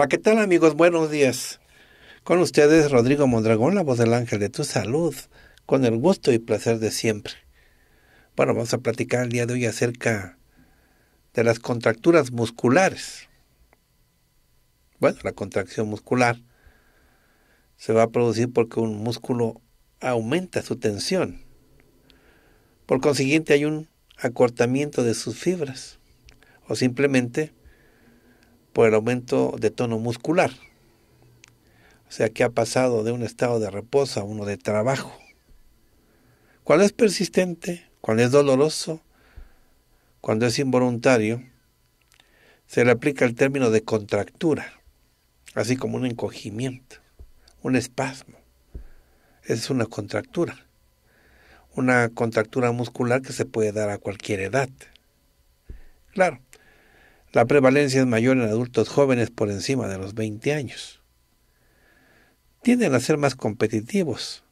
Hola, ¿qué tal amigos? Buenos días. Con ustedes Rodrigo Mondragón, la voz del ángel de tu salud, con el gusto y placer de siempre. Bueno, vamos a platicar el día de hoy acerca de las contracturas musculares. Bueno, la contracción muscular se va a producir porque un músculo aumenta su tensión. Por consiguiente hay un acortamiento de sus fibras o simplemente por el aumento de tono muscular. O sea que ha pasado de un estado de reposo a uno de trabajo. Cuando es persistente, cuando es doloroso, cuando es involuntario, se le aplica el término de contractura, así como un encogimiento, un espasmo. Es una contractura, una contractura muscular que se puede dar a cualquier edad. Claro, la prevalencia es mayor en adultos jóvenes por encima de los 20 años. Tienden a ser más competitivos,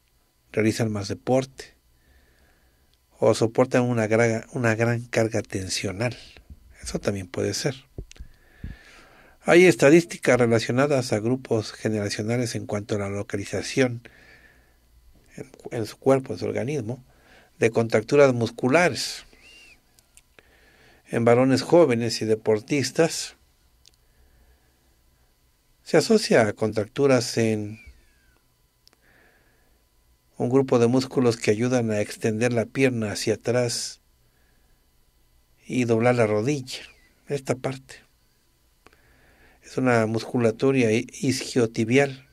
realizan más deporte o soportan una, gran, carga tensional. Eso también puede ser. Hay estadísticas relacionadas a grupos generacionales en cuanto a la localización en, en su cuerpo, en su organismo, de contracturas musculares en varones jóvenes y deportistas, se asocia a contracturas en un grupo de músculos que ayudan a extender la pierna hacia atrás y doblar la rodilla, esta parte. Es una musculatura isquiotibial.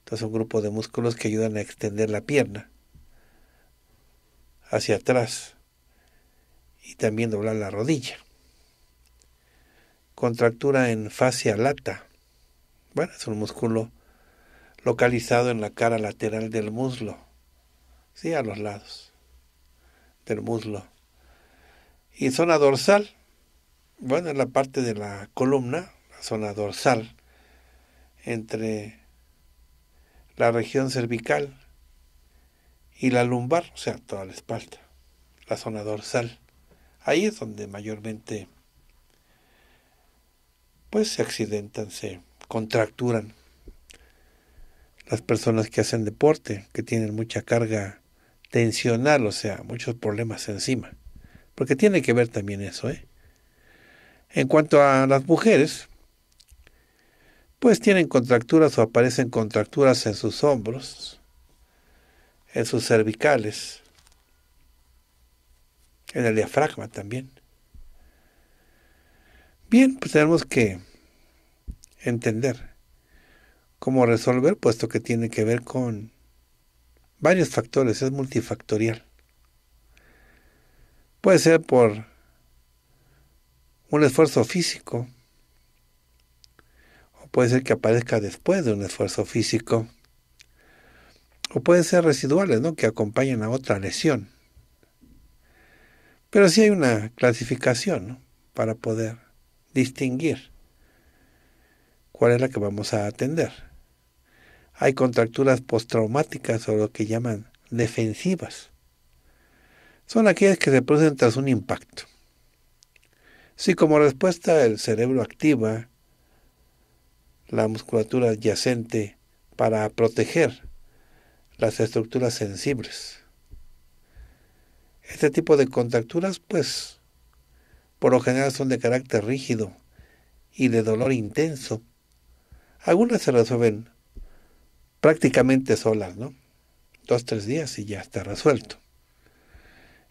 Entonces un grupo de músculos que ayudan a extender la pierna hacia atrás y también doblar la rodilla. Contractura en fascia lata. Bueno, es un músculo localizado en la cara lateral del muslo. Sí, a los lados del muslo. Y zona dorsal. Bueno, es la parte de la columna, la zona dorsal, entre la región cervical y la lumbar, o sea, toda la espalda, la zona dorsal. Ahí es donde mayormente pues se accidentan, se contracturan las personas que hacen deporte, que tienen mucha carga tensional, o sea, muchos problemas encima. Porque tiene que ver también eso, ¿eh? En cuanto a las mujeres, pues tienen contracturas o aparecen contracturas en sus hombros, en sus cervicales, en el diafragma también. Bien, pues tenemos que entender cómo resolver, puesto que tiene que ver con varios factores, es multifactorial. Puede ser por un esfuerzo físico, o puede ser que aparezca después de un esfuerzo físico, o pueden ser residuales, ¿no? Que acompañan a otra lesión. Pero sí hay una clasificación para poder distinguir cuál es la que vamos a atender. Hay contracturas postraumáticas o lo que llaman defensivas. Son aquellas que se producen tras un impacto. Si como respuesta el cerebro activa la musculatura adyacente para proteger las estructuras sensibles, este tipo de contracturas, pues, por lo general son de carácter rígido y de dolor intenso. Algunas se resuelven prácticamente solas, ¿no? Dos, tres días y ya está resuelto.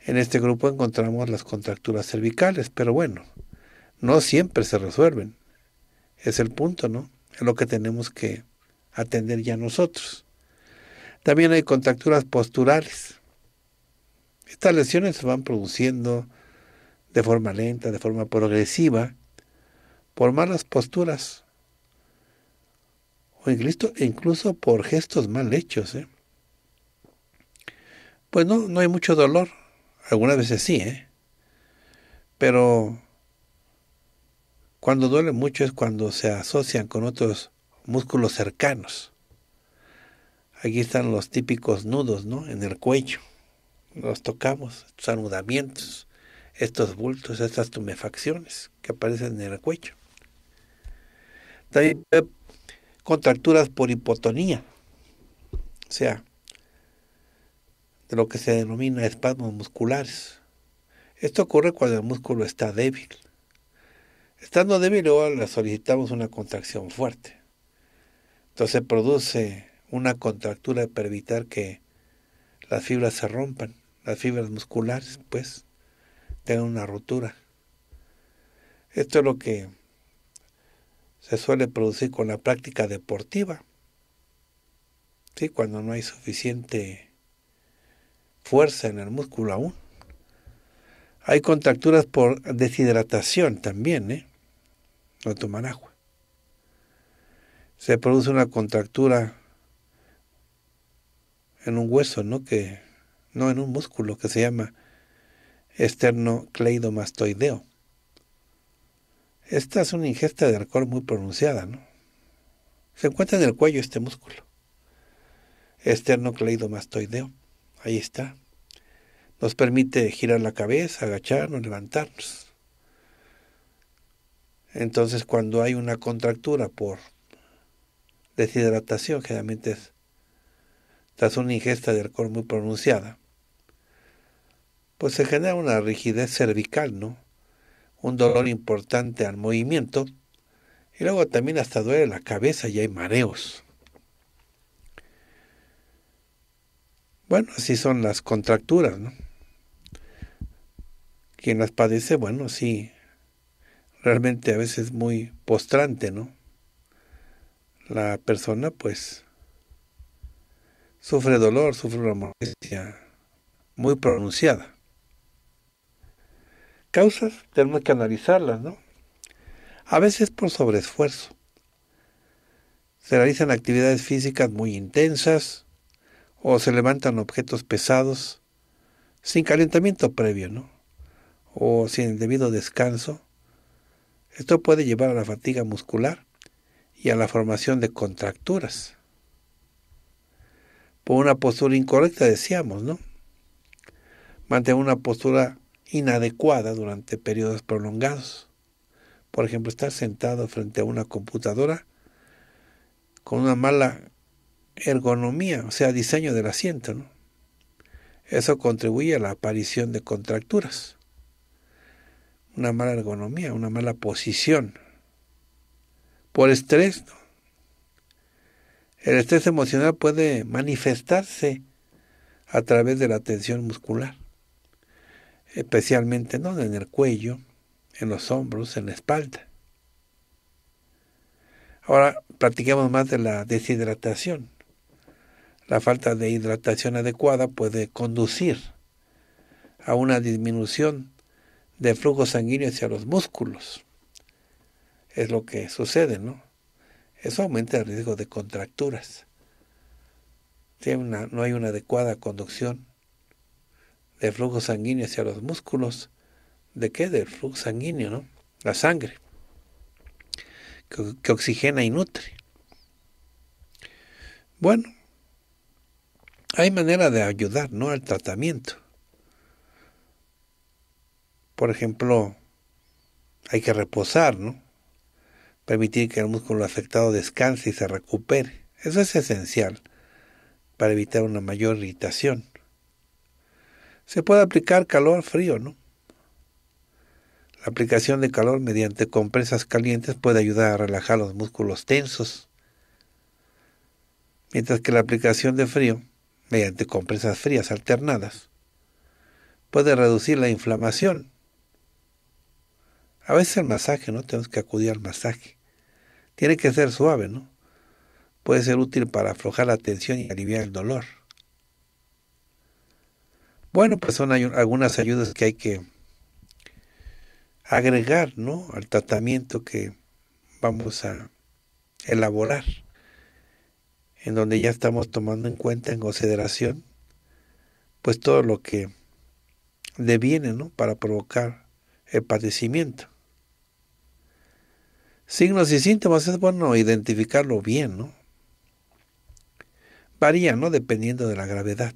En este grupo encontramos las contracturas cervicales, pero bueno, no siempre se resuelven. Es el punto, ¿no? Es lo que tenemos que atender ya nosotros. También hay contracturas posturales. Estas lesiones se van produciendo de forma lenta, de forma progresiva, por malas posturas o incluso, incluso por gestos mal hechos. ¿eh? Pues no, hay mucho dolor. Algunas veces sí, ¿eh? pero cuando duele mucho es cuando se asocian con otros músculos cercanos. Aquí están los típicos nudos, ¿no? En el cuello nos tocamos, estos anudamientos, estos bultos, estas tumefacciones que aparecen en el cuello. También eh, contracturas por hipotonía, o sea, de lo que se denomina espasmos musculares. Esto ocurre cuando el músculo está débil. Estando débil, le solicitamos una contracción fuerte. Entonces produce una contractura para evitar que las fibras se rompan las fibras musculares, pues, tengan una rotura. Esto es lo que se suele producir con la práctica deportiva. ¿sí? Cuando no hay suficiente fuerza en el músculo aún. Hay contracturas por deshidratación también, ¿eh? No toman agua. Se produce una contractura en un hueso, ¿no? Que no en un músculo que se llama esternocleidomastoideo. Esta es una ingesta de alcohol muy pronunciada, ¿no? Se encuentra en el cuello este músculo. Esternocleidomastoideo. Ahí está. Nos permite girar la cabeza, agacharnos, levantarnos. Entonces, cuando hay una contractura por deshidratación, generalmente es tras una ingesta de alcohol muy pronunciada, pues se genera una rigidez cervical, ¿no? Un dolor importante al movimiento. Y luego también hasta duele la cabeza y hay mareos. Bueno, así son las contracturas, ¿no? Quien las padece, bueno, sí, realmente a veces muy postrante, ¿no? La persona, pues, sufre dolor, sufre una molestia muy pronunciada causas tenemos que analizarlas, ¿no? A veces por sobreesfuerzo. Se realizan actividades físicas muy intensas o se levantan objetos pesados sin calentamiento previo, ¿no? O sin debido descanso. Esto puede llevar a la fatiga muscular y a la formación de contracturas. Por una postura incorrecta, decíamos, ¿no? Mantener una postura inadecuada durante periodos prolongados. Por ejemplo, estar sentado frente a una computadora con una mala ergonomía, o sea, diseño del asiento. ¿no? Eso contribuye a la aparición de contracturas. Una mala ergonomía, una mala posición. Por estrés. El estrés emocional puede manifestarse a través de la tensión muscular especialmente ¿no? en el cuello, en los hombros, en la espalda. Ahora platiquemos más de la deshidratación. La falta de hidratación adecuada puede conducir a una disminución de flujo sanguíneo hacia los músculos. Es lo que sucede, ¿no? Eso aumenta el riesgo de contracturas. Si una, no hay una adecuada conducción de flujo sanguíneo hacia los músculos. ¿De qué? Del flujo sanguíneo, ¿no? La sangre, que, oxigena y nutre. Bueno, hay manera de ayudar, ¿no? Al tratamiento. Por ejemplo, hay que reposar, ¿no? Permitir que el músculo afectado descanse y se recupere. Eso es esencial para evitar una mayor irritación. Se puede aplicar calor frío, ¿no? La aplicación de calor mediante compresas calientes puede ayudar a relajar los músculos tensos, mientras que la aplicación de frío mediante compresas frías alternadas puede reducir la inflamación. A veces el masaje, ¿no? Tenemos que acudir al masaje. Tiene que ser suave, ¿no? Puede ser útil para aflojar la tensión y aliviar el dolor. Bueno, pues son algunas ayudas que hay que agregar, ¿no? Al tratamiento que vamos a elaborar, en donde ya estamos tomando en cuenta, en consideración, pues todo lo que deviene, ¿no? Para provocar el padecimiento. Signos y síntomas es bueno identificarlo bien, ¿no? Varía, ¿no? Dependiendo de la gravedad.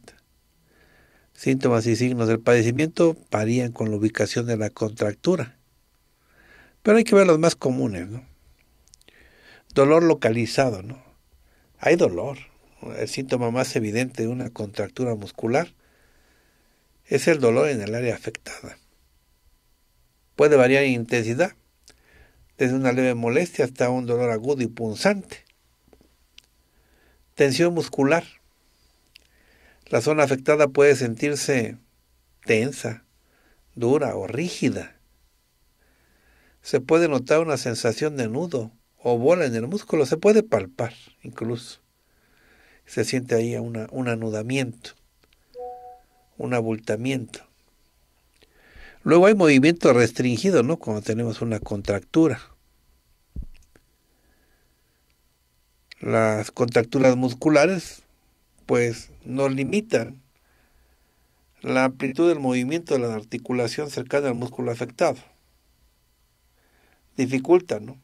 Síntomas y signos del padecimiento varían con la ubicación de la contractura, pero hay que ver los más comunes. ¿no? Dolor localizado, ¿no? Hay dolor. El síntoma más evidente de una contractura muscular es el dolor en el área afectada. Puede variar en intensidad, desde una leve molestia hasta un dolor agudo y punzante. Tensión muscular, la zona afectada puede sentirse tensa, dura o rígida. Se puede notar una sensación de nudo o bola en el músculo, se puede palpar incluso. Se siente ahí un anudamiento, un abultamiento. Luego hay movimiento restringido, ¿no? Cuando tenemos una contractura. Las contracturas musculares pues nos limitan la amplitud del movimiento de la articulación cercana al músculo afectado. Dificultan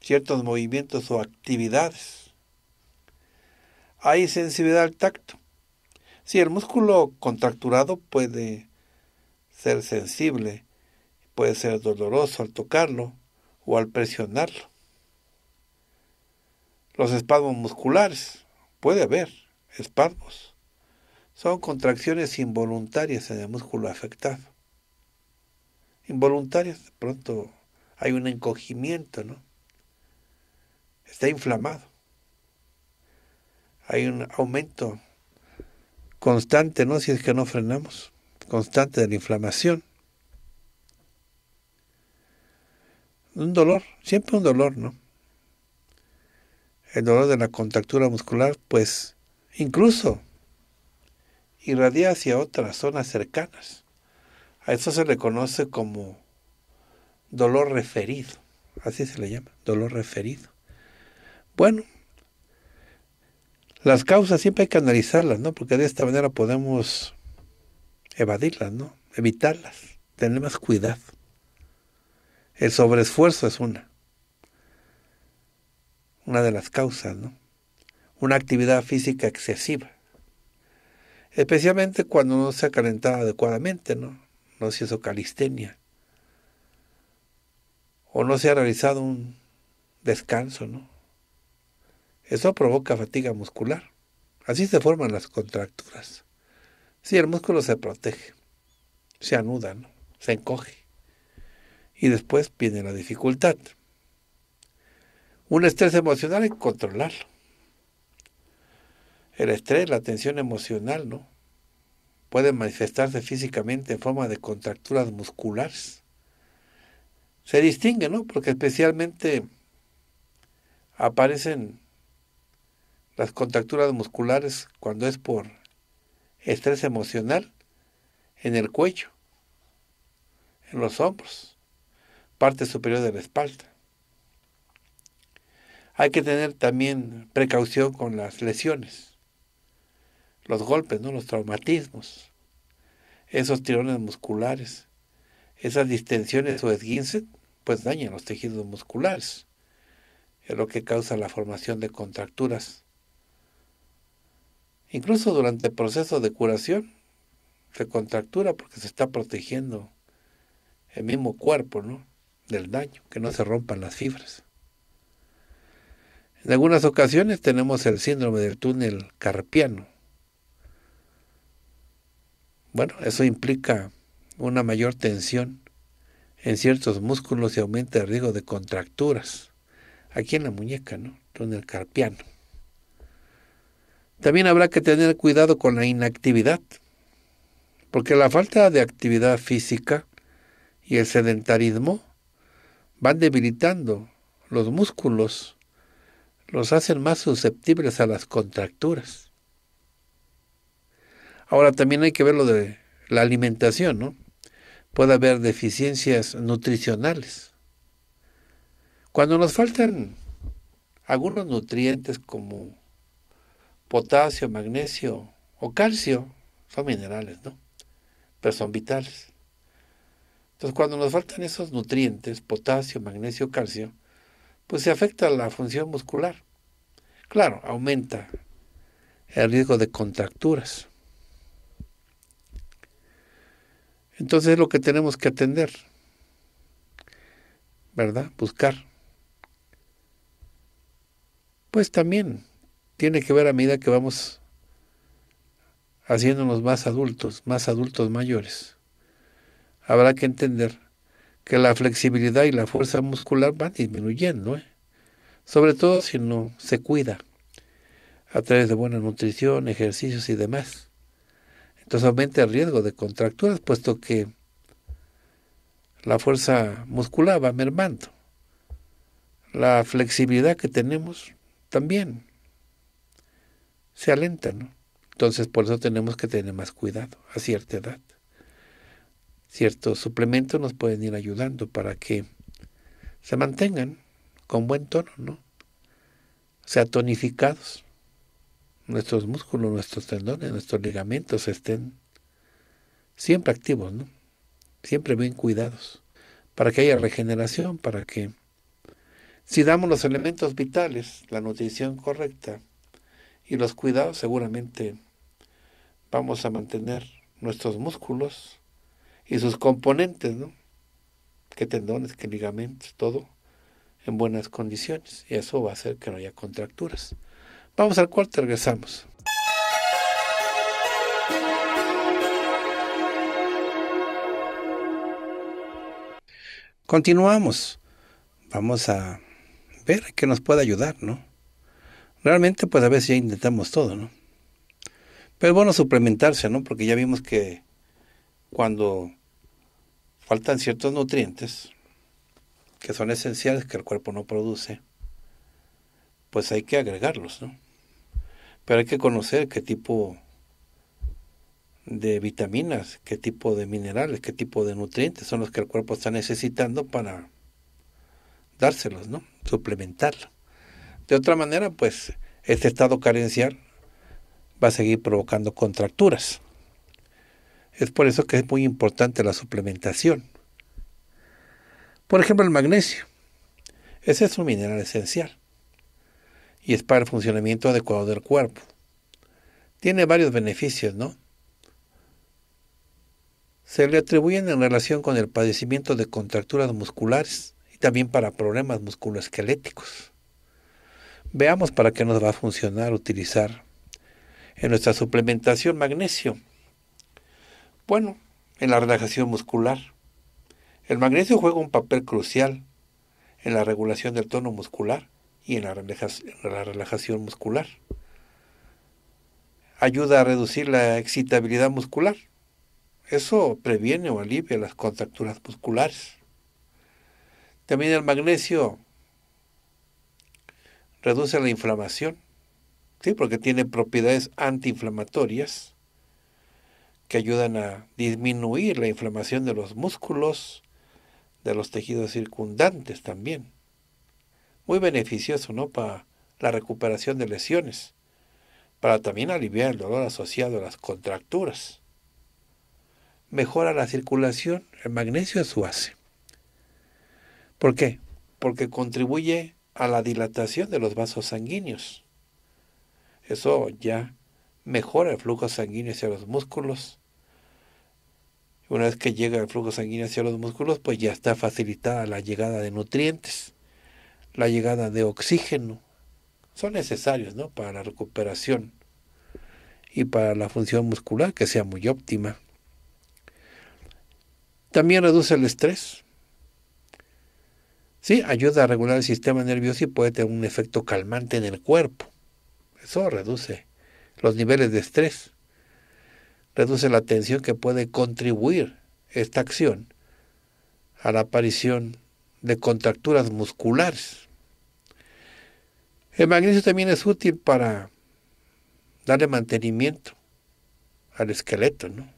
ciertos movimientos o actividades. Hay sensibilidad al tacto. Si el músculo contracturado puede ser sensible, puede ser doloroso al tocarlo o al presionarlo. Los espasmos musculares puede haber espasmos. Son contracciones involuntarias en el músculo afectado. Involuntarias, de pronto hay un encogimiento, ¿no? Está inflamado. Hay un aumento constante, ¿no? Si es que no frenamos, constante de la inflamación. Un dolor, siempre un dolor, ¿no? El dolor de la contractura muscular, pues Incluso irradia hacia otras zonas cercanas. A eso se le conoce como dolor referido. Así se le llama, dolor referido. Bueno, las causas siempre hay que analizarlas, ¿no? Porque de esta manera podemos evadirlas, ¿no? Evitarlas, tener más cuidado. El sobreesfuerzo es una, una de las causas, ¿no? una actividad física excesiva. Especialmente cuando no se ha calentado adecuadamente, ¿no? No se hizo calistenia. O no se ha realizado un descanso, ¿no? Eso provoca fatiga muscular. Así se forman las contracturas. Si el músculo se protege, se anuda, se encoge. Y después viene la dificultad. Un estrés emocional hay controlarlo. El estrés, la tensión emocional, ¿no? Puede manifestarse físicamente en forma de contracturas musculares. Se distingue, ¿no? Porque especialmente aparecen las contracturas musculares cuando es por estrés emocional en el cuello, en los hombros, parte superior de la espalda. Hay que tener también precaución con las lesiones los golpes, ¿no? los traumatismos, esos tirones musculares, esas distensiones o esguinces, pues dañan los tejidos musculares. Es lo que causa la formación de contracturas. Incluso durante el proceso de curación, se contractura porque se está protegiendo el mismo cuerpo ¿no? del daño, que no se rompan las fibras. En algunas ocasiones tenemos el síndrome del túnel carpiano, bueno, eso implica una mayor tensión en ciertos músculos y aumenta el riesgo de contracturas. Aquí en la muñeca, ¿no? En el carpiano. También habrá que tener cuidado con la inactividad, porque la falta de actividad física y el sedentarismo van debilitando los músculos, los hacen más susceptibles a las contracturas. Ahora también hay que ver lo de la alimentación, ¿no? Puede haber deficiencias nutricionales. Cuando nos faltan algunos nutrientes como potasio, magnesio o calcio, son minerales, ¿no? Pero son vitales. Entonces, cuando nos faltan esos nutrientes, potasio, magnesio, calcio, pues se afecta la función muscular. Claro, aumenta el riesgo de contracturas. Entonces es lo que tenemos que atender, ¿verdad? Buscar. Pues también tiene que ver a medida que vamos haciéndonos más adultos, más adultos mayores. Habrá que entender que la flexibilidad y la fuerza muscular van disminuyendo, ¿eh? sobre todo si no se cuida a través de buena nutrición, ejercicios y demás. Entonces aumenta el riesgo de contracturas, puesto que la fuerza muscular va mermando. La flexibilidad que tenemos también se alenta, ¿no? Entonces por eso tenemos que tener más cuidado a cierta edad. Ciertos suplementos nos pueden ir ayudando para que se mantengan con buen tono, ¿no? O sea, tonificados nuestros músculos, nuestros tendones, nuestros ligamentos estén siempre activos, ¿no? Siempre bien cuidados, para que haya regeneración, para que si damos los elementos vitales, la nutrición correcta y los cuidados, seguramente vamos a mantener nuestros músculos y sus componentes, ¿no? Que tendones, que ligamentos, todo en buenas condiciones. Y eso va a hacer que no haya contracturas. Vamos al corte, regresamos. Continuamos. Vamos a ver qué nos puede ayudar, ¿no? Realmente, pues a veces ya intentamos todo, ¿no? Pero es bueno suplementarse, ¿no? Porque ya vimos que cuando faltan ciertos nutrientes que son esenciales que el cuerpo no produce, pues hay que agregarlos, ¿no? Pero hay que conocer qué tipo de vitaminas, qué tipo de minerales, qué tipo de nutrientes son los que el cuerpo está necesitando para dárselos, ¿no? suplementarlos. De otra manera, pues este estado carencial va a seguir provocando contracturas. Es por eso que es muy importante la suplementación. Por ejemplo, el magnesio. Ese es un mineral esencial y es para el funcionamiento adecuado del cuerpo. Tiene varios beneficios, ¿no? Se le atribuyen en relación con el padecimiento de contracturas musculares y también para problemas musculoesqueléticos. Veamos para qué nos va a funcionar utilizar en nuestra suplementación magnesio. Bueno, en la relajación muscular. El magnesio juega un papel crucial en la regulación del tono muscular y en la relajación, la relajación muscular. Ayuda a reducir la excitabilidad muscular. Eso previene o alivia las contracturas musculares. También el magnesio reduce la inflamación, ¿sí? porque tiene propiedades antiinflamatorias que ayudan a disminuir la inflamación de los músculos, de los tejidos circundantes también muy beneficioso ¿no? para la recuperación de lesiones, para también aliviar el dolor asociado a las contracturas. Mejora la circulación, el magnesio es su base. ¿Por qué? Porque contribuye a la dilatación de los vasos sanguíneos. Eso ya mejora el flujo sanguíneo hacia los músculos. Una vez que llega el flujo sanguíneo hacia los músculos, pues ya está facilitada la llegada de nutrientes la llegada de oxígeno. Son necesarios ¿no? para la recuperación y para la función muscular que sea muy óptima. También reduce el estrés. Sí, ayuda a regular el sistema nervioso y puede tener un efecto calmante en el cuerpo. Eso reduce los niveles de estrés. Reduce la tensión que puede contribuir esta acción a la aparición de contracturas musculares. El magnesio también es útil para darle mantenimiento al esqueleto, ¿no?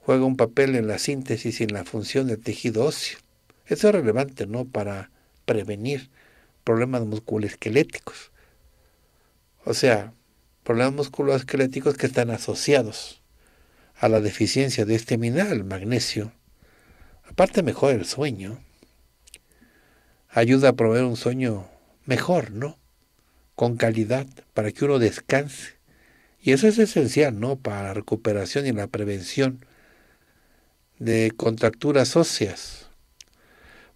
Juega un papel en la síntesis y en la función del tejido óseo. Eso es relevante, ¿no? Para prevenir problemas musculoesqueléticos. O sea, problemas musculoesqueléticos que están asociados a la deficiencia de este mineral, el magnesio. Aparte mejora el sueño. Ayuda a promover un sueño mejor, ¿no? Con calidad, para que uno descanse. Y eso es esencial, ¿no? Para la recuperación y la prevención de contracturas óseas.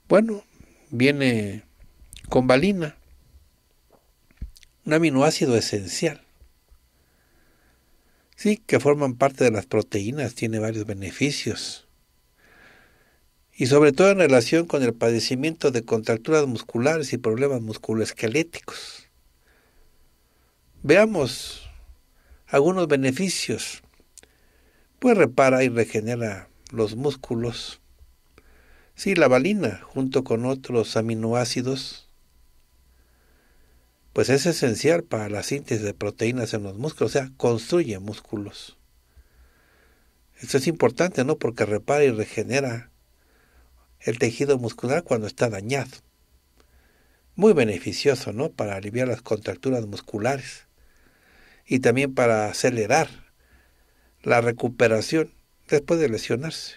Bueno, viene con valina, un aminoácido esencial. Sí, que forman parte de las proteínas, tiene varios beneficios y sobre todo en relación con el padecimiento de contracturas musculares y problemas musculoesqueléticos. Veamos algunos beneficios. Pues repara y regenera los músculos. Sí, la valina, junto con otros aminoácidos, pues es esencial para la síntesis de proteínas en los músculos, o sea, construye músculos. Esto es importante, ¿no? Porque repara y regenera el tejido muscular cuando está dañado. Muy beneficioso, ¿no? Para aliviar las contracturas musculares y también para acelerar la recuperación después de lesionarse.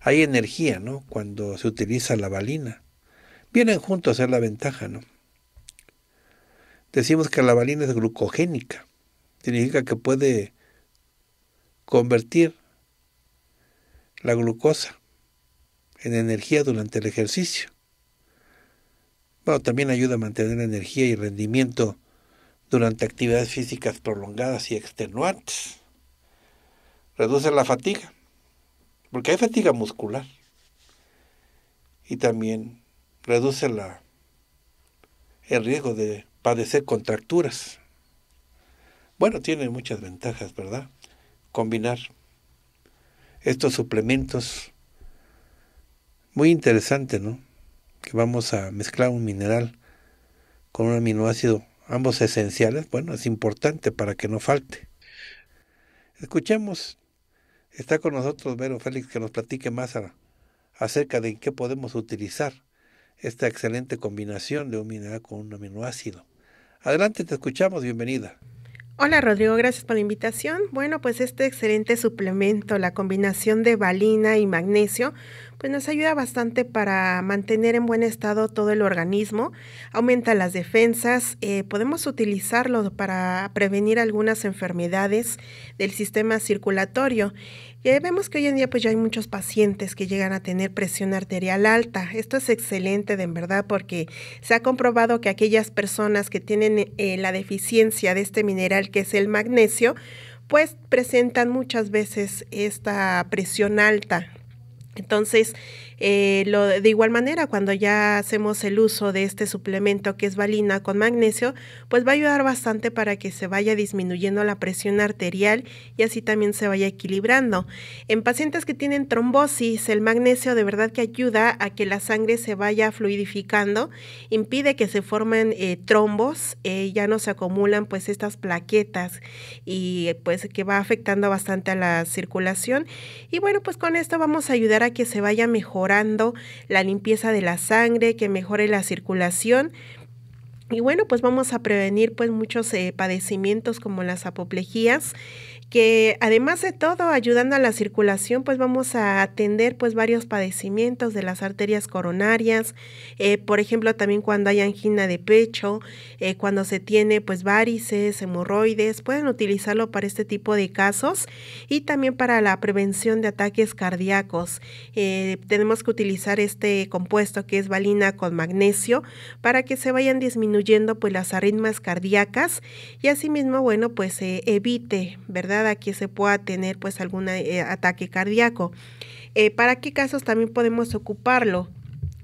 Hay energía, ¿no? Cuando se utiliza la balina, Vienen juntos, a ser la ventaja, ¿no? Decimos que la balina es glucogénica. Significa que puede convertir la glucosa en energía durante el ejercicio. Bueno, también ayuda a mantener energía y rendimiento durante actividades físicas prolongadas y extenuantes. Reduce la fatiga, porque hay fatiga muscular. Y también reduce la, el riesgo de padecer contracturas. Bueno, tiene muchas ventajas, ¿verdad? Combinar estos suplementos. Muy interesante, ¿no? Que vamos a mezclar un mineral con un aminoácido, ambos esenciales. Bueno, es importante para que no falte. Escuchemos. Está con nosotros Vero Félix que nos platique más acerca de qué podemos utilizar esta excelente combinación de un mineral con un aminoácido. Adelante, te escuchamos, bienvenida. Hola Rodrigo, gracias por la invitación. Bueno, pues este excelente suplemento, la combinación de valina y magnesio, pues nos ayuda bastante para mantener en buen estado todo el organismo, aumenta las defensas, eh, podemos utilizarlo para prevenir algunas enfermedades del sistema circulatorio y vemos que hoy en día pues ya hay muchos pacientes que llegan a tener presión arterial alta. Esto es excelente de verdad porque se ha comprobado que aquellas personas que tienen eh, la deficiencia de este mineral que es el magnesio, pues presentan muchas veces esta presión alta. Entonces, eh, lo, de igual manera, cuando ya hacemos el uso de este suplemento que es valina con magnesio, pues va a ayudar bastante para que se vaya disminuyendo la presión arterial y así también se vaya equilibrando. En pacientes que tienen trombosis, el magnesio de verdad que ayuda a que la sangre se vaya fluidificando, impide que se formen eh, trombos, eh, ya no se acumulan pues estas plaquetas y pues que va afectando bastante a la circulación. Y bueno, pues con esto vamos a ayudar a que se vaya mejor la limpieza de la sangre, que mejore la circulación y bueno, pues vamos a prevenir pues muchos eh, padecimientos como las apoplejías que además de todo, ayudando a la circulación, pues vamos a atender pues varios padecimientos de las arterias coronarias, eh, por ejemplo también cuando hay angina de pecho, eh, cuando se tiene pues varices, hemorroides, pueden utilizarlo para este tipo de casos y también para la prevención de ataques cardíacos. Eh, tenemos que utilizar este compuesto que es valina con magnesio para que se vayan disminuyendo pues las arritmas cardíacas y asimismo, bueno, pues se evite, ¿verdad? que se pueda tener pues algún eh, ataque cardíaco. Eh, ¿Para qué casos también podemos ocuparlo?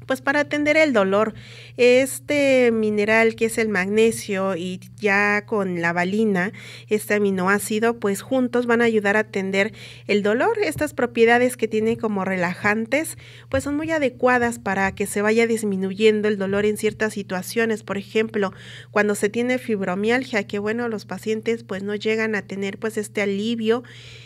pues para atender el dolor. Este mineral que es el magnesio y ya con la valina, este aminoácido, pues juntos van a ayudar a atender el dolor. Estas propiedades que tiene como relajantes, pues son muy adecuadas para que se vaya disminuyendo el dolor en ciertas situaciones. Por ejemplo, cuando se tiene fibromialgia, que bueno, los pacientes pues no llegan a tener pues este alivio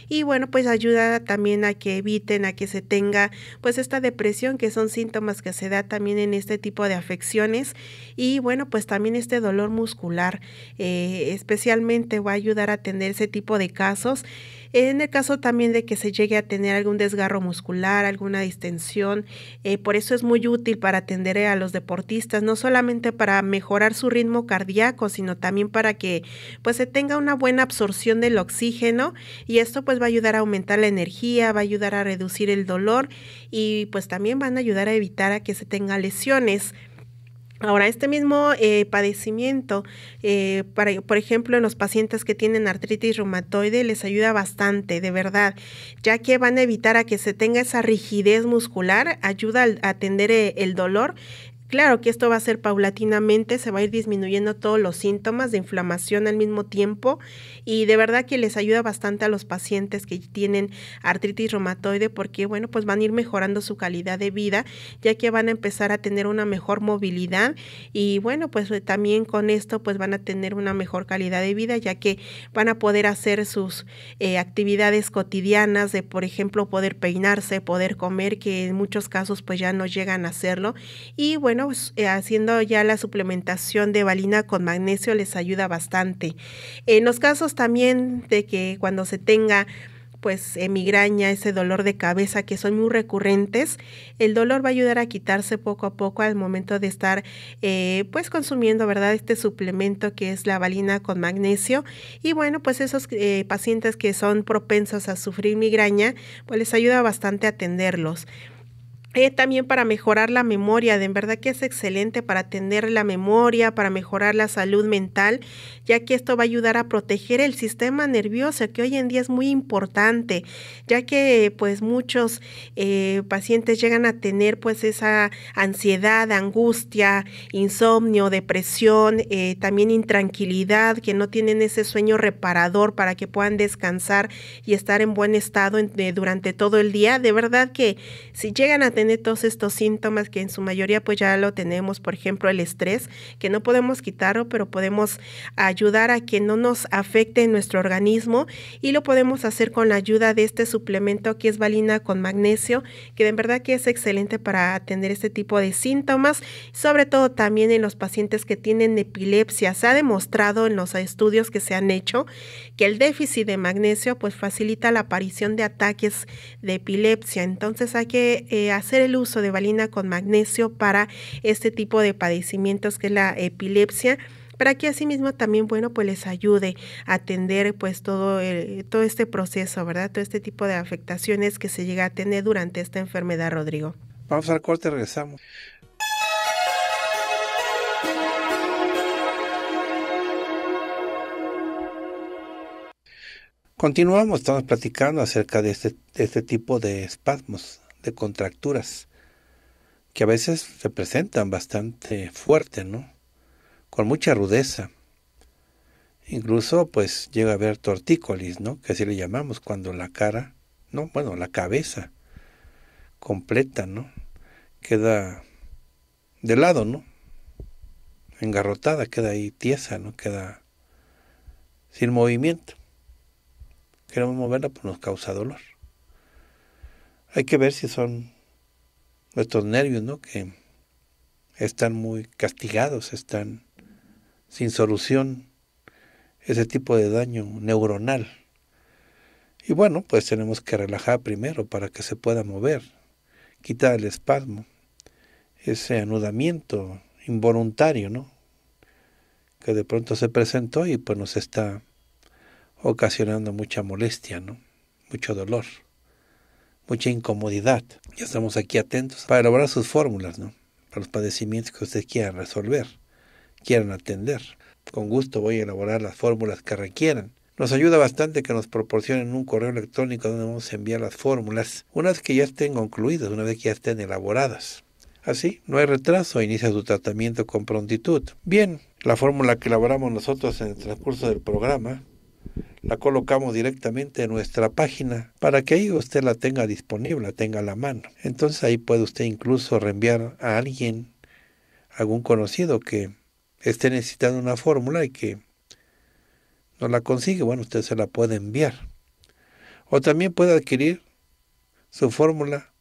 y bueno, pues ayuda también a que eviten, a que se tenga pues esta depresión que son síntomas que se da también en este tipo de afecciones y bueno, pues también este dolor muscular eh, especialmente va a ayudar a atender ese tipo de casos. En el caso también de que se llegue a tener algún desgarro muscular, alguna distensión, eh, por eso es muy útil para atender a los deportistas, no solamente para mejorar su ritmo cardíaco, sino también para que pues se tenga una buena absorción del oxígeno y esto pues va a ayudar a aumentar la energía, va a ayudar a reducir el dolor y pues también van a ayudar a evitar a que se tenga lesiones. Ahora, este mismo eh, padecimiento, eh, para, por ejemplo, en los pacientes que tienen artritis reumatoide, les ayuda bastante, de verdad, ya que van a evitar a que se tenga esa rigidez muscular, ayuda a atender eh, el dolor Claro que esto va a ser paulatinamente, se va a ir disminuyendo todos los síntomas de inflamación al mismo tiempo y de verdad que les ayuda bastante a los pacientes que tienen artritis reumatoide porque bueno, pues van a ir mejorando su calidad de vida ya que van a empezar a tener una mejor movilidad y bueno, pues eh, también con esto pues van a tener una mejor calidad de vida ya que van a poder hacer sus eh, actividades cotidianas de por ejemplo poder peinarse, poder comer que en muchos casos pues ya no llegan a hacerlo y bueno, pues, eh, haciendo ya la suplementación de valina con magnesio les ayuda bastante. En los casos también de que cuando se tenga pues eh, migraña, ese dolor de cabeza que son muy recurrentes, el dolor va a ayudar a quitarse poco a poco al momento de estar eh, pues consumiendo, ¿verdad? Este suplemento que es la valina con magnesio. Y bueno, pues esos pacientes que son propensos a sufrir migraña, pues les ayuda bastante a atenderlos también para mejorar la memoria, de verdad que es excelente para atender la memoria, para mejorar la salud mental, ya que esto va a ayudar a proteger el sistema nervioso, que hoy en día es muy importante, ya que pues muchos eh, pacientes llegan a tener pues esa ansiedad, angustia, insomnio, depresión, eh, también intranquilidad, que no tienen ese sueño reparador para que puedan descansar y estar en buen estado eh, durante todo el día. De verdad que si llegan a tiene todos estos síntomas que en su mayoría pues ya lo tenemos, por ejemplo el estrés, que no podemos quitarlo, pero podemos ayudar a que no nos afecte en nuestro organismo y lo podemos hacer con la ayuda de este suplemento que es valina con magnesio, que de verdad que es excelente para atender este tipo de síntomas, sobre todo también en los pacientes que tienen epilepsia. Se ha demostrado en los estudios que se han hecho que el déficit de magnesio pues facilita la aparición de ataques de epilepsia. Entonces hay que hacer eh, hacer el uso de valina con magnesio para este tipo de padecimientos que es la epilepsia para que asimismo también, bueno, pues les ayude a atender pues todo, eh, todo este proceso, ¿verdad? Todo este tipo de afectaciones que se llega a tener durante esta enfermedad, Rodrigo. Vamos al corte, regresamos. Continuamos, estamos platicando acerca de este, de este tipo de espasmos, de contracturas que a veces se presentan bastante fuerte, ¿no? Con mucha rudeza. Incluso pues llega a haber tortícolis, ¿no? Que así le llamamos cuando la cara, no, bueno, la cabeza completa, ¿no? Queda de lado, ¿no? Engarrotada, queda ahí tiesa, ¿no? Queda sin movimiento. Queremos moverla, pues nos causa dolor. Hay que ver si son nuestros nervios, ¿no? Que están muy castigados, están sin solución ese tipo de daño neuronal. Y bueno, pues tenemos que relajar primero para que se pueda mover, quitar el espasmo, ese anudamiento involuntario, ¿no? Que de pronto se presentó y pues nos está ocasionando mucha molestia, ¿no? Mucho dolor mucha incomodidad. Ya estamos aquí atentos para elaborar sus fórmulas, ¿no? Para los padecimientos que ustedes quieran resolver, quieran atender. Con gusto voy a elaborar las fórmulas que requieran. Nos ayuda bastante que nos proporcionen un correo electrónico donde vamos a enviar las fórmulas, unas que ya estén concluidas, una vez que ya estén elaboradas. Así, no hay retraso, inicia su tratamiento con prontitud. Bien, la fórmula que elaboramos nosotros en el transcurso del programa la colocamos directamente en nuestra página para que ahí usted la tenga disponible, la tenga a la mano. Entonces ahí puede usted incluso reenviar a alguien, algún conocido que esté necesitando una fórmula y que no la consigue, bueno, usted se la puede enviar. O también puede adquirir su fórmula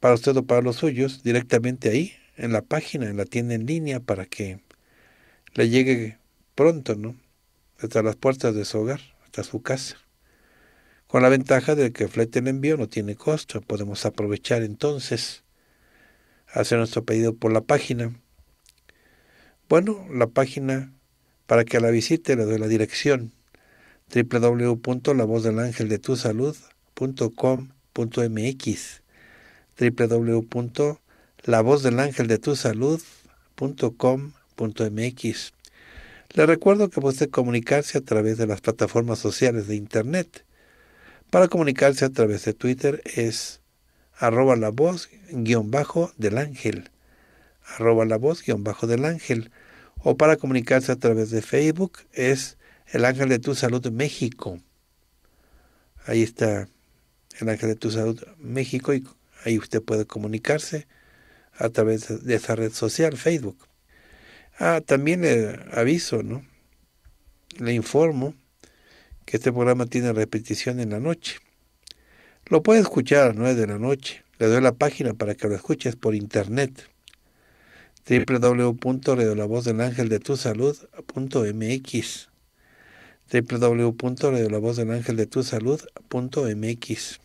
para usted o para los suyos directamente ahí, en la página, en la tienda en línea, para que le llegue pronto, ¿no? hasta las puertas de su hogar, hasta su casa. Con la ventaja de que el flete el envío no tiene costo, podemos aprovechar entonces, hacer nuestro pedido por la página. Bueno, la página, para que la visite, le doy la dirección www.lavozdelangeldetusalud.com.mx www.lavozdelangeldetusalud.com.mx le recuerdo que puede comunicarse a través de las plataformas sociales de Internet. Para comunicarse a través de Twitter es arroba la voz guión bajo del ángel, arroba la voz guión bajo del ángel, o para comunicarse a través de Facebook es el ángel de tu salud México. Ahí está el ángel de tu salud México y ahí usted puede comunicarse a través de esa red social Facebook. Ah, también le eh, aviso, ¿no? Le informo que este programa tiene repetición en la noche. Lo puede escuchar a las 9 de la noche. Le doy la página para que lo escuches por internet. punto mx.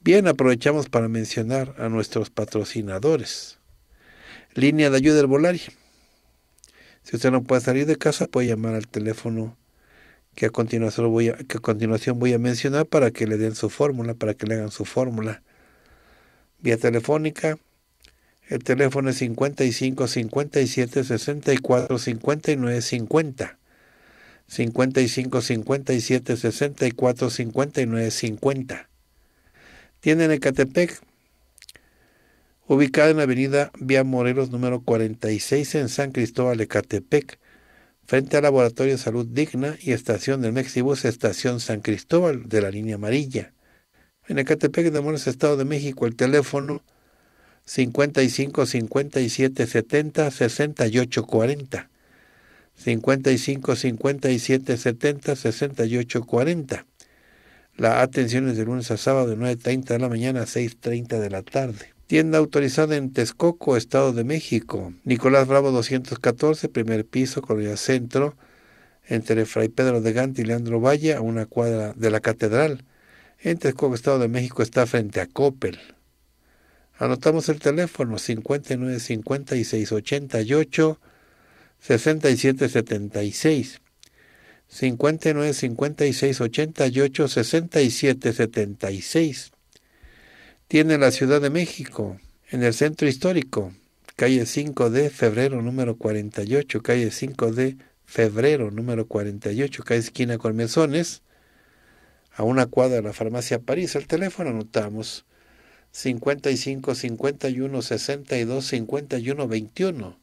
Bien, aprovechamos para mencionar a nuestros patrocinadores. Línea de ayuda del herbolaria si usted no puede salir de casa, puede llamar al teléfono que a continuación voy a, que a continuación voy a mencionar para que le den su fórmula, para que le hagan su fórmula. Vía telefónica, el teléfono es 55 57 64 59 50. 55 57 64 59 50. Tienen Ecatepec ubicada en la avenida Vía Morelos número 46 en San Cristóbal Ecatepec, frente al Laboratorio de Salud Digna y estación del Mexibus Estación San Cristóbal de la línea amarilla. En Ecatepec, Morelos, Estado de México, el teléfono 55 57 70 68 40. 55 57 70 68 40. La atención es de lunes a sábado de 9.30 de la mañana a 6.30 de la tarde. Tienda autorizada en Texcoco, Estado de México. Nicolás Bravo 214, primer piso, Colonia Centro, entre Fray Pedro de Gante y Leandro Valle, a una cuadra de la Catedral. En Texcoco, Estado de México, está frente a Coppel. Anotamos el teléfono 67 6776. 59 56 88 67 76 tiene la Ciudad de México, en el centro histórico, calle 5 de febrero número 48, calle 5 de febrero número 48, calle esquina con a una cuadra de la farmacia París. El teléfono anotamos 55 51 62 51 21.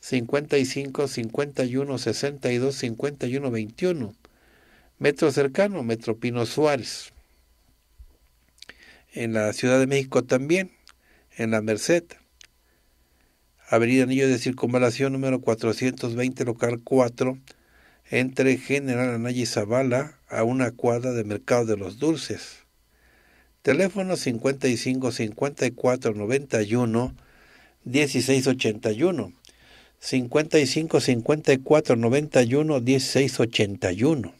55 51 62 51 21. Metro cercano, Metro Pino Suárez en la Ciudad de México también, en la Merced. Avenida Anillo de Circunvalación número 420, local 4, entre General Anaya y Zavala, a una cuadra de Mercado de los Dulces. Teléfono 55 54 91 1681. 55 54 91 1681.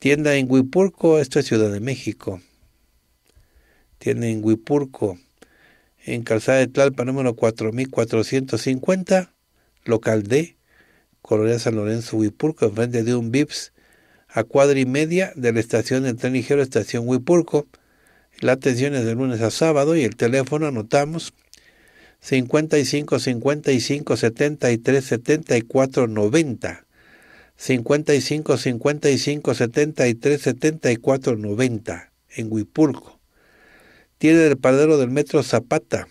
Tienda en Huipurco, esto es Ciudad de México tiene en Huipurco, en Calzada de Tlalpa número 4450, local D, Colonia San Lorenzo Huipurco, enfrente de un VIPS, a cuadra y media de la estación del tren ligero Estación Huipurco. La atención es de lunes a sábado y el teléfono anotamos 55 55 73 74 90 55 55 73 74 90 en Huipurco tiene el paradero del metro Zapata,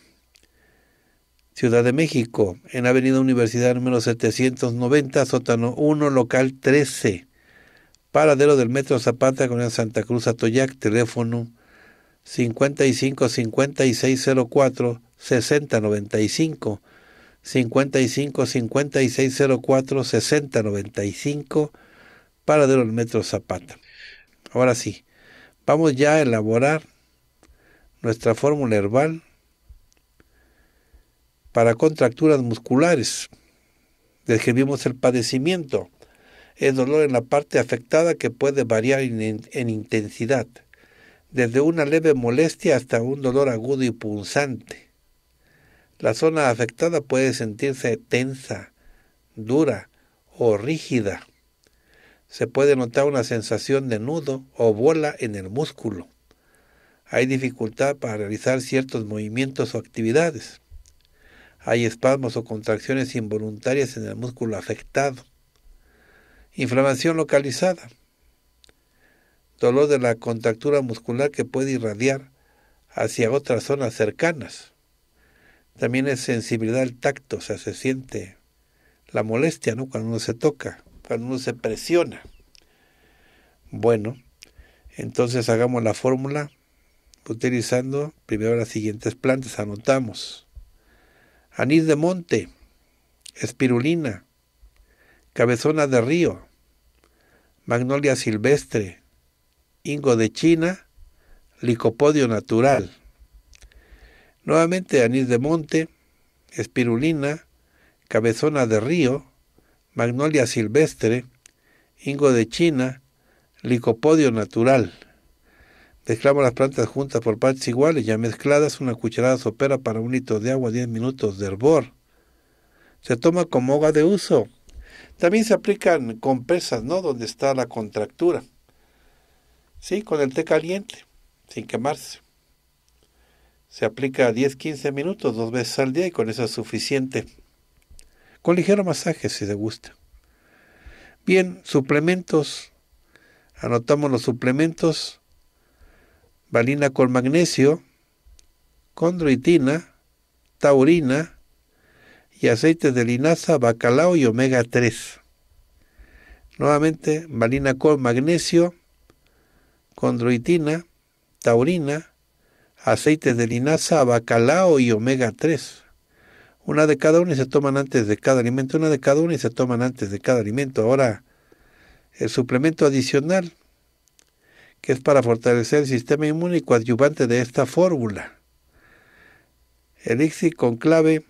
Ciudad de México, en Avenida Universidad número 790, sótano 1, local 13. Paradero del Metro Zapata, con Santa Cruz Atoyac, teléfono 55 5604 6095 55 5604 6095 Paradero del Metro Zapata. Ahora sí, vamos ya a elaborar nuestra fórmula herbal para contracturas musculares. Describimos el padecimiento, el dolor en la parte afectada que puede variar en, en intensidad, desde una leve molestia hasta un dolor agudo y punzante. La zona afectada puede sentirse tensa, dura o rígida. Se puede notar una sensación de nudo o bola en el músculo. Hay dificultad para realizar ciertos movimientos o actividades. Hay espasmos o contracciones involuntarias en el músculo afectado. Inflamación localizada. Dolor de la contractura muscular que puede irradiar hacia otras zonas cercanas. También es sensibilidad al tacto, o sea, se siente la molestia, ¿no? Cuando uno se toca, cuando uno se presiona. Bueno, entonces hagamos la fórmula utilizando primero las siguientes plantas, anotamos. Anís de monte, espirulina, cabezona de río, magnolia silvestre, ingo de China, licopodio natural. Nuevamente anís de monte, espirulina, cabezona de río, magnolia silvestre, ingo de China, licopodio natural. Mezclamos las plantas juntas por partes iguales, ya mezcladas una cucharada sopera para un litro de agua, 10 minutos de hervor. Se toma como hoga de uso. También se aplican compresas, ¿no? Donde está la contractura. Sí, con el té caliente, sin quemarse. Se aplica 10-15 minutos, dos veces al día y con eso es suficiente. Con ligero masaje, si te gusta. Bien, suplementos. Anotamos los suplementos valina con magnesio, condroitina, taurina y aceite de linaza, bacalao y omega 3. Nuevamente, valina con magnesio, condroitina, taurina, aceite de linaza, bacalao y omega 3. Una de cada una y se toman antes de cada alimento, una de cada una y se toman antes de cada alimento. Ahora, el suplemento adicional que es para fortalecer el sistema inmune y coadyuvante de esta fórmula. Elixir con clave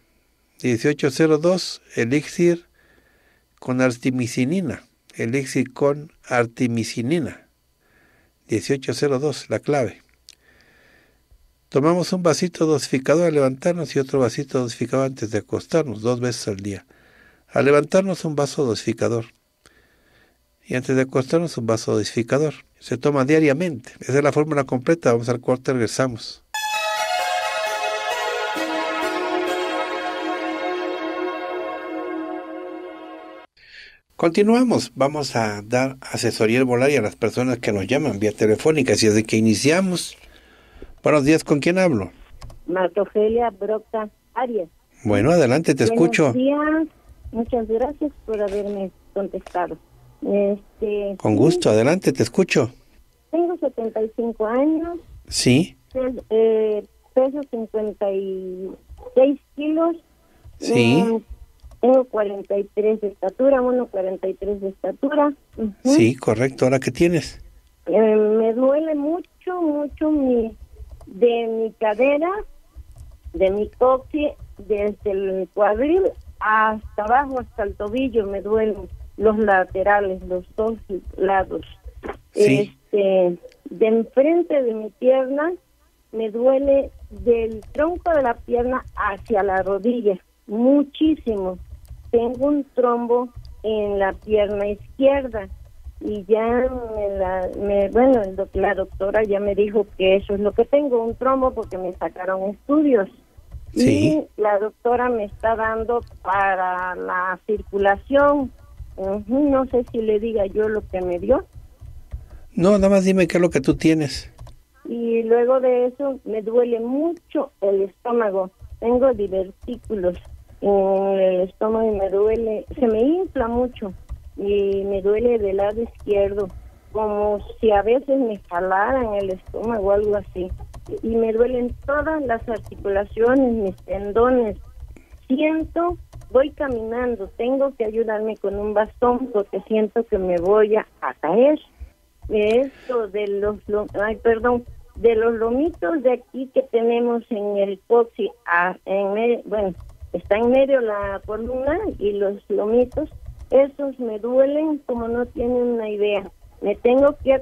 1802, elixir con artimicinina, elixir con artimicinina, 1802, la clave. Tomamos un vasito dosificador al levantarnos y otro vasito dosificador antes de acostarnos, dos veces al día. Al levantarnos un vaso dosificador y antes de acostarnos un vaso dosificador se toma diariamente. Esa es la fórmula completa. Vamos al corte, regresamos. Continuamos, vamos a dar asesoría y a las personas que nos llaman vía telefónica, así es de que iniciamos. Buenos días, ¿con quién hablo? Marta Broca Arias. Bueno, adelante, te escucho. Buenos días, muchas gracias por haberme contestado. Este, Con gusto, adelante, te escucho. Tengo 75 años. Sí. Pues, eh, peso 56 kilos. Sí. Eh, cuarenta tengo 43 de estatura, 1,43 de estatura. Sí, correcto. ¿Ahora qué tienes? Eh, me duele mucho, mucho mi de mi cadera, de mi coche desde el cuadril hasta abajo, hasta el tobillo, me duele los laterales, los dos lados. Este, de enfrente de mi pierna me duele del tronco de la pierna hacia la rodilla, muchísimo. Tengo un trombo en la pierna izquierda y ya me la, me, bueno, la doctora ya me dijo que eso es lo que tengo, un trombo porque me sacaron estudios. Sí. la doctora me está dando para la circulación no sé si le diga yo lo que me dio. No, nada más dime qué es lo que tú tienes. Y luego de eso me duele mucho el estómago. Tengo divertículos en el estómago y me duele, se me infla mucho y me duele del lado izquierdo, como si a veces me jalaran el estómago o algo así. Y me duelen todas las articulaciones, mis tendones. Siento voy caminando, tengo que ayudarme con un bastón porque siento que me voy a, caer. Esto de los, ay, perdón, de los lomitos de aquí que tenemos en el coxi, bueno, está en medio la columna y los lomitos, esos me duelen como no tienen una idea. Me tengo que,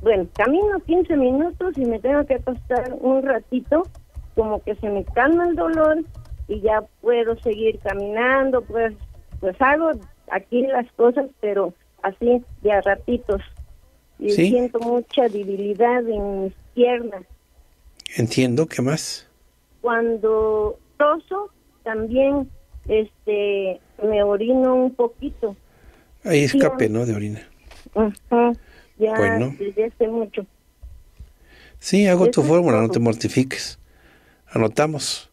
bueno, camino 15 minutos y me tengo que acostar un ratito, como que se me calma el dolor y ya puedo seguir caminando, pues, pues hago aquí las cosas, pero así de a ratitos. Y siento mucha debilidad en mis piernas. Entiendo, ¿qué más? Cuando toso, también este me orino un poquito. Ahí escape, ¿no? De orina. Ajá. Ya bueno. mucho. Sí, hago tu fórmula, no te mortifiques. Anotamos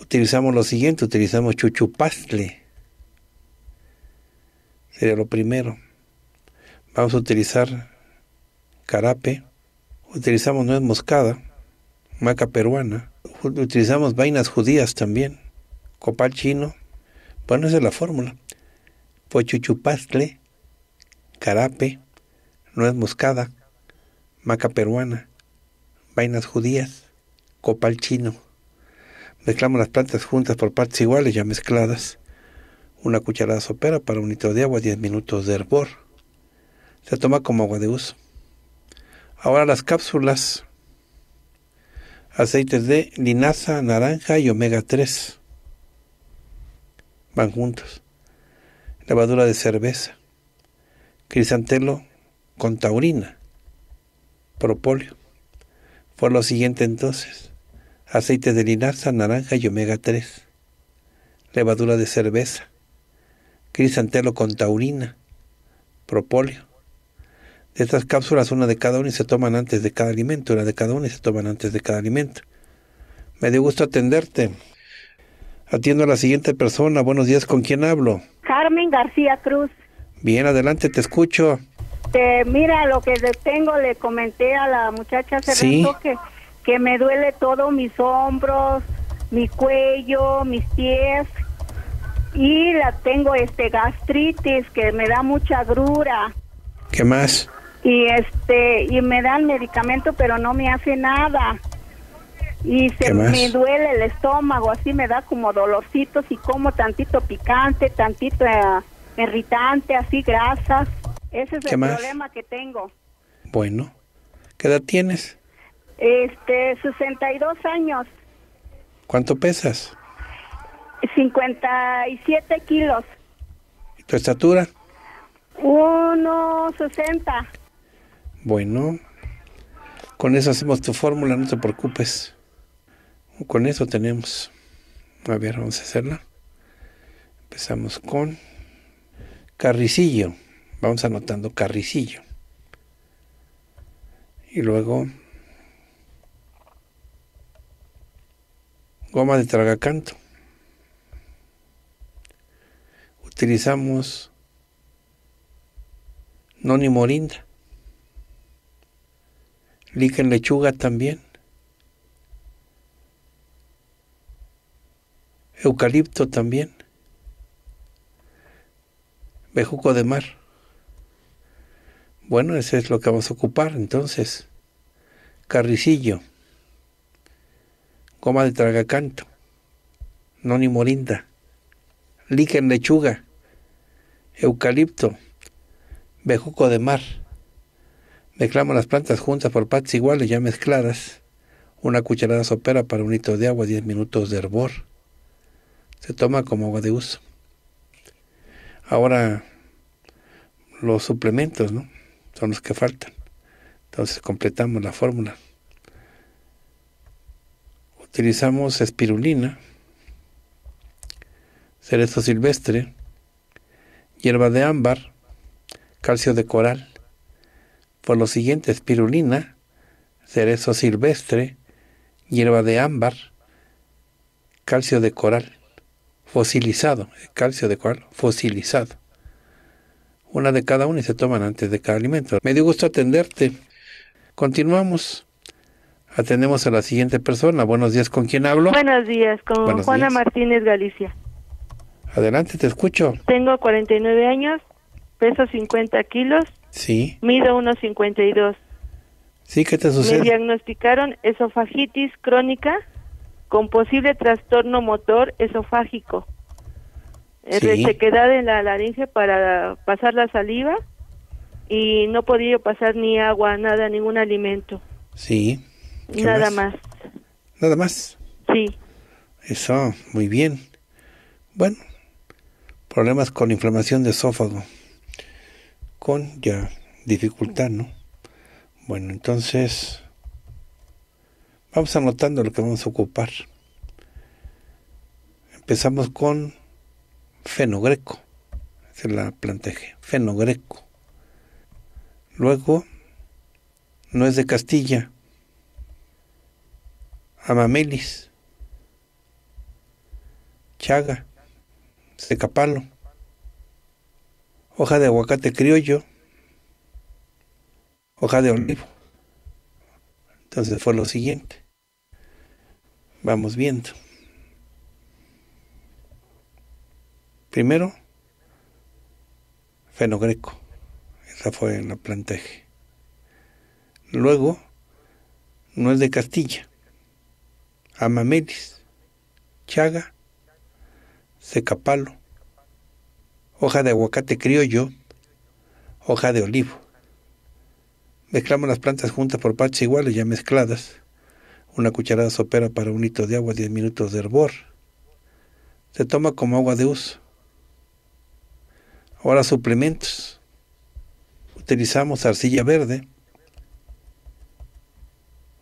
utilizamos lo siguiente, utilizamos chuchupastle. Sería lo primero. Vamos a utilizar carape, utilizamos nuez moscada, maca peruana, utilizamos vainas judías también, copal chino. Bueno, esa es la fórmula. Pues chuchupastle, carape, nuez moscada, maca peruana, vainas judías, copal chino. Mezclamos las plantas juntas por partes iguales ya mezcladas. Una cucharada sopera para un litro de agua, 10 minutos de hervor. Se toma como agua de uso. Ahora las cápsulas. Aceites de linaza, naranja y omega 3. Van juntos. Levadura de cerveza. Crisantelo con taurina. Propóleo. Fue lo siguiente entonces aceite de linaza, naranja y omega 3, levadura de cerveza, crisantelo con taurina, propóleo. De estas cápsulas, una de cada una y se toman antes de cada alimento, una de cada una y se toman antes de cada alimento. Me dio gusto atenderte. Atiendo a la siguiente persona. Buenos días, ¿con quién hablo? Carmen García Cruz. Bien, adelante, te escucho. Te, eh, mira, lo que tengo, le comenté a la muchacha hace sí que me duele todo, mis hombros, mi cuello, mis pies. Y la tengo este gastritis que me da mucha grura. ¿Qué más? Y este y me dan medicamento pero no me hace nada. Y se me duele el estómago, así me da como dolorcitos y como tantito picante, tantito eh, irritante, así grasas. Ese es el problema que tengo. Bueno, ¿qué edad tienes? Este, 62 años. ¿Cuánto pesas? 57 kilos. ¿Y tu estatura? 1,60. Bueno, con eso hacemos tu fórmula, no te preocupes. Con eso tenemos. A ver, vamos a hacerla. Empezamos con carricillo. Vamos anotando carricillo. Y luego goma de tragacanto. Utilizamos noni morinda, en lechuga también, eucalipto también, bejuco de mar. Bueno, eso es lo que vamos a ocupar entonces. Carricillo coma de tragacanto, noni morinda, líquen lechuga, eucalipto, bejuco de mar. Mezclamos las plantas juntas por partes iguales ya mezcladas. Una cucharada sopera para un litro de agua, 10 minutos de hervor. Se toma como agua de uso. Ahora los suplementos, ¿no? Son los que faltan. Entonces completamos la fórmula utilizamos espirulina, cerezo silvestre, hierba de ámbar, calcio de coral. Por lo siguiente, espirulina, cerezo silvestre, hierba de ámbar, calcio de coral fosilizado, calcio de coral fosilizado. Una de cada una y se toman antes de cada alimento. Me dio gusto atenderte. Continuamos. Atendemos a la siguiente persona. Buenos días, ¿con quién hablo? Buenos días, con Juana Martínez Galicia. Adelante, te escucho. Tengo 49 años, peso 50 kilos. Sí. Mido 1,52. Sí, ¿qué te sucede? Me diagnosticaron esofagitis crónica con posible trastorno motor esofágico. Sí. Resequedad en la laringe para pasar la saliva y no podía pasar ni agua, nada, ningún alimento. Sí. Nada más? ¿Nada más? Sí. Eso, muy bien. Bueno, problemas con inflamación de esófago. Con ya dificultad, ¿no? Bueno, entonces vamos anotando lo que vamos a ocupar. Empezamos con fenogreco. Esa es la planteje, Fenogreco. Luego, no es de Castilla, Amamelis, Chaga, Secapalo, hoja de aguacate criollo, hoja de olivo. Entonces fue lo siguiente. Vamos viendo. Primero, fenogreco. Esa fue la plantaje. Luego, no es de Castilla. Amamelis, Chaga, Secapalo, hoja de aguacate criollo, hoja de olivo. Mezclamos las plantas juntas por partes iguales ya mezcladas. Una cucharada sopera para un litro de agua, 10 minutos de hervor. Se toma como agua de uso. Ahora suplementos. Utilizamos arcilla verde,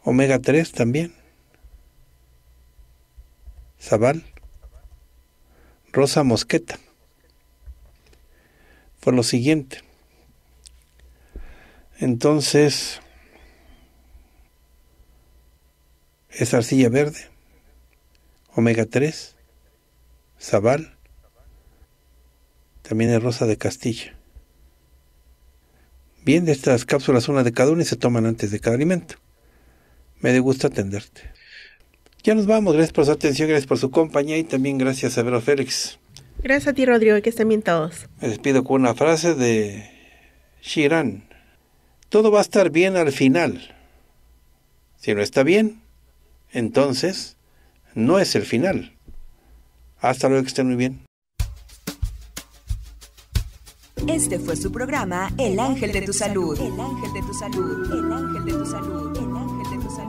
omega 3 también Zabal, Rosa Mosqueta. Fue lo siguiente. Entonces, es arcilla verde, omega 3, Zabal, también es Rosa de Castilla. Bien, de estas cápsulas, una de cada una y se toman antes de cada alimento. Me gusta atenderte. Ya nos vamos, gracias por su atención, gracias por su compañía y también gracias a Vero Félix. Gracias a ti, Rodrigo, y que estén bien todos. Me despido con una frase de Shiran. Todo va a estar bien al final. Si no está bien, entonces no es el final. Hasta luego, que estén muy bien. Este fue su programa El Ángel de tu Salud. El Ángel de tu Salud. El Ángel de tu Salud. El ángel de tu salud.